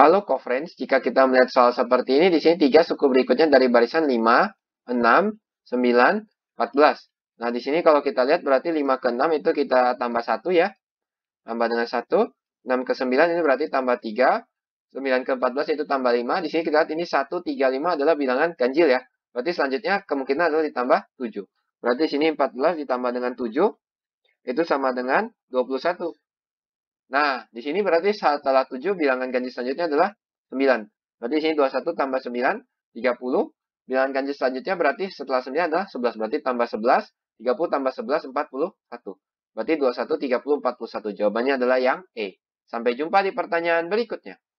Halo coverage, jika kita melihat soal seperti ini, di sini tiga suku berikutnya dari barisan 5, 6, 9, 14. Nah, di sini kalau kita lihat berarti 5 ke 6 itu kita tambah 1 ya. Tambah dengan 1. 6 ke 9 ini berarti tambah 3. 9 ke 14 itu tambah 5. Di sini kita lihat ini 1, 3, 5 adalah bilangan ganjil ya. Berarti selanjutnya kemungkinan adalah ditambah 7. Berarti di sini 14 ditambah dengan 7 itu sama dengan 21. Nah, di sini berarti setelah 7 bilangan ganjil selanjutnya adalah 9. Berarti di sini 21 tambah 9, 30. Bilangan ganjil selanjutnya berarti setelah 9 adalah 11. Berarti tambah 11, 30 tambah 11, 41. Berarti 21, 30, 41. Jawabannya adalah yang E. Sampai jumpa di pertanyaan berikutnya.